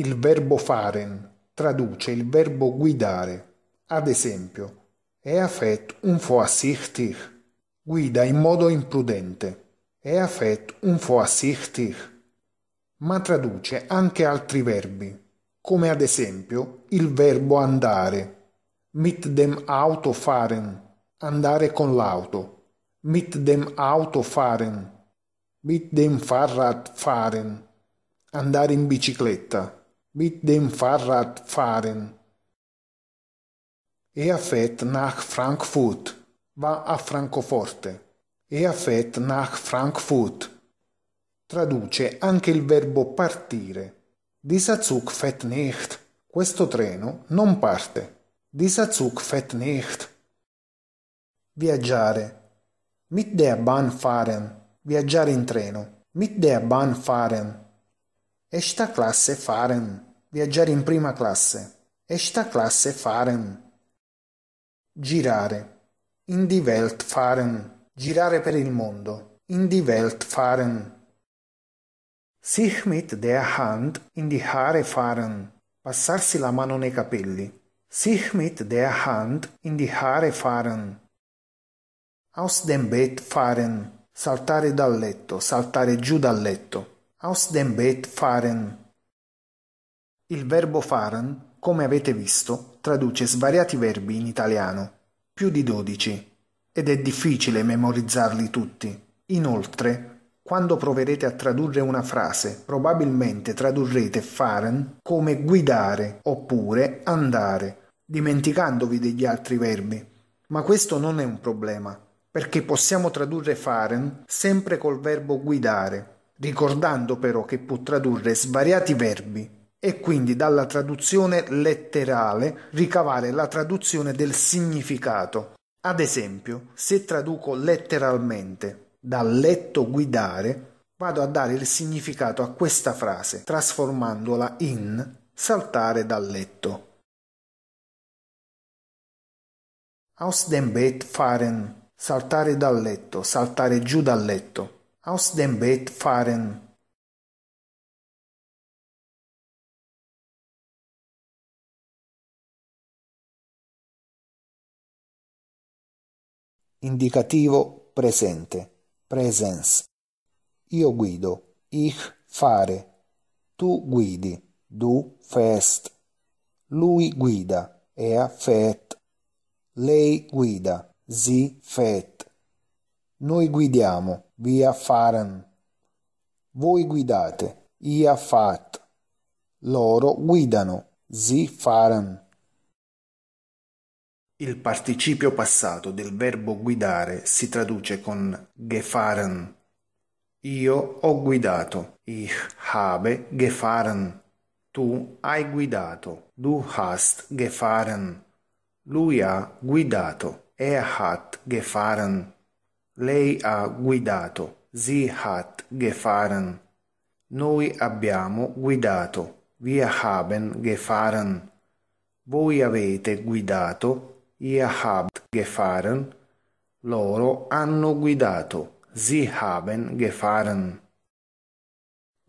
Il verbo faren traduce il verbo guidare. Ad esempio, Er fährt unvorsichtig. Guida in modo imprudente. Er fährt unvorsichtig. Ma traduce anche altri verbi, come ad esempio il verbo andare. Mit dem Auto fahren. Andare con l'auto. Mit dem Auto fahren. Mit dem Fahrrad fahren. Andare in bicicletta mit dem Fahrrad fahren. Er fährt nach Frankfurt, va a Francoforte. Er fährt nach Frankfurt. Traduce anche il verbo partire. Dieser Zug fährt nicht. Questo treno non parte. Dieser Zug fährt nicht. Viaggiare. Mit der Bahn fahren. Viaggiare in treno. Mit der Bahn fahren. Esta classe Faren. Viaggiare in prima classe. Esta classe Faren. Girare. In die Welt fahren. Girare per il mondo. In die Welt fahren. Sich mit der Hand in die Haare fahren. Passarsi la mano nei capelli. Sich mit der Hand in die Haare fahren. Aus dem Bett fahren. Saltare dal letto, saltare giù dal letto. Aus dem Bett fahren. Il verbo fahren, come avete visto, traduce svariati verbi in italiano, più di dodici, ed è difficile memorizzarli tutti. Inoltre, quando proverete a tradurre una frase, probabilmente tradurrete fahren come guidare oppure andare, dimenticandovi degli altri verbi. Ma questo non è un problema, perché possiamo tradurre fahren sempre col verbo guidare ricordando però che può tradurre svariati verbi e quindi dalla traduzione letterale ricavare la traduzione del significato. Ad esempio, se traduco letteralmente dal letto guidare, vado a dare il significato a questa frase trasformandola in saltare dal letto. Aus dem Bett fahren, saltare dal letto, saltare giù dal letto aus dem Bett fahren. Indicativo presente. Presence. Io guido. Ich fare. Tu guidi. Du fest. Lui guida. Er fährt. Lei guida. Sie fährt. Noi guidiamo via Faran. Voi guidate, ia fat. Loro guidano, zi faran. Il participio passato del verbo guidare si traduce con gefahren. Io ho guidato. Ich habe gefahren. Tu hai guidato. Du hast gefahren. Lui ha guidato. Er hat gefahren. Lei ha guidato. Sie hat gefahren. Noi abbiamo guidato. Wir haben gefahren. Voi avete guidato. Ihr habt gefahren. Loro hanno guidato. Sie haben gefahren.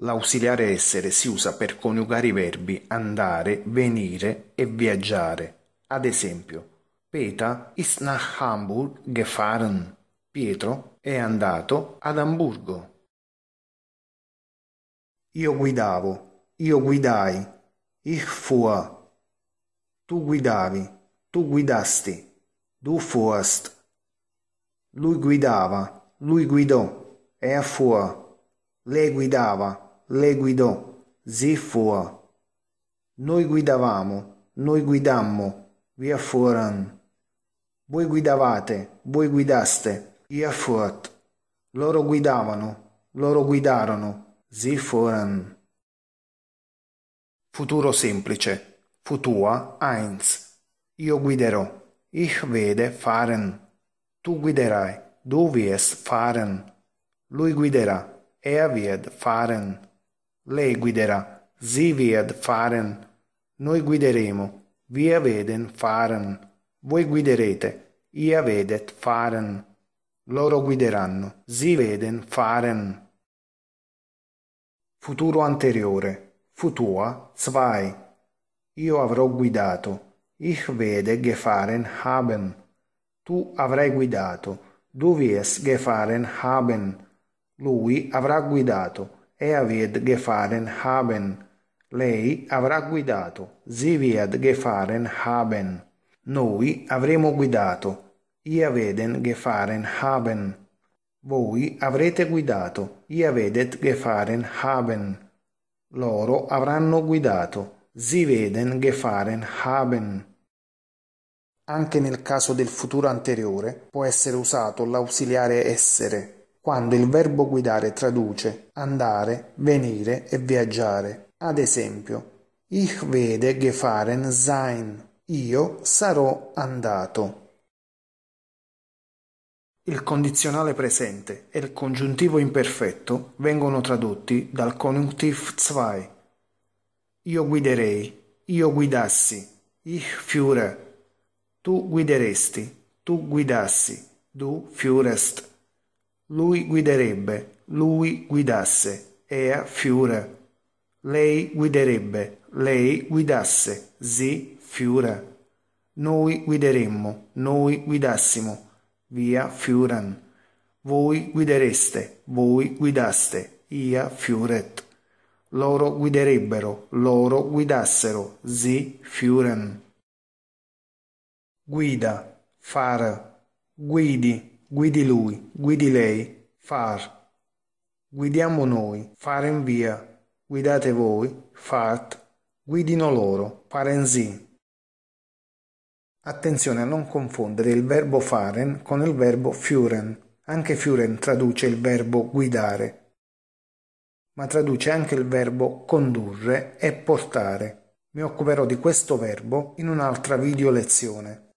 L'ausiliare essere si usa per coniugare i verbi andare, venire e viaggiare. Ad esempio, Peter ist nach Hamburg gefahren. Pietro è andato ad Amburgo. Io guidavo, io guidai, ich fuhr. Tu guidavi, tu guidasti, du fuhrst. Lui guidava, lui guidò, er fuhr. Lei guidava, lei guidò, sie fuhr. Noi guidavamo, noi guidammo, wir fuoran. Voi guidavate, voi guidaste, Erfurt. Loro guidavano, loro guidarono, sie fuhren. Futuro semplice. Futua eins. Io guiderò. Ich werde fahren. Tu guiderai. Du wirst fahren. Lui guiderà. Er wird fahren. Lei guiderà. Sie wird fahren. Noi guideremo. Wir werden fahren. Voi guiderete. Ihr werdet fahren. Loro guideranno. Sie werden fahren. Futuro anteriore. Futua 2. Io avrò guidato. Ich werde gefahren haben. Tu avrai guidato. Du wirst gefahren haben. Lui avrà guidato. Er wird gefahren haben. Lei avrà guidato. Sie wird gefahren haben. Noi avremo guidato. Ihr werden haben. Voi avrete guidato. Ihr werdet gefahren haben. Loro avranno guidato. Sie werden gefahren haben. Anche nel caso del futuro anteriore può essere usato l'ausiliare essere, quando il verbo guidare traduce andare, venire e viaggiare. Ad esempio, ich werde gefahren sein. Io sarò andato. Il condizionale presente e il congiuntivo imperfetto vengono tradotti dal Konjunktiv 2. Io guiderei, io guidassi, ich führe. Tu guideresti, tu guidassi, du führest. Lui guiderebbe, lui guidasse, er führe. Lei guiderebbe, lei guidasse, sie führe. Noi guideremmo, noi guidassimo via furan. Voi guidereste, voi guidaste, ia furet. Loro guiderebbero, loro guidassero, si furan. Guida, far, guidi, guidi lui, guidi lei, far. Guidiamo noi, faren via, guidate voi, fart, guidino loro, faren sì. Attenzione a non confondere il verbo faren con il verbo führen. Anche führen traduce il verbo guidare, ma traduce anche il verbo condurre e portare. Mi occuperò di questo verbo in un'altra video lezione.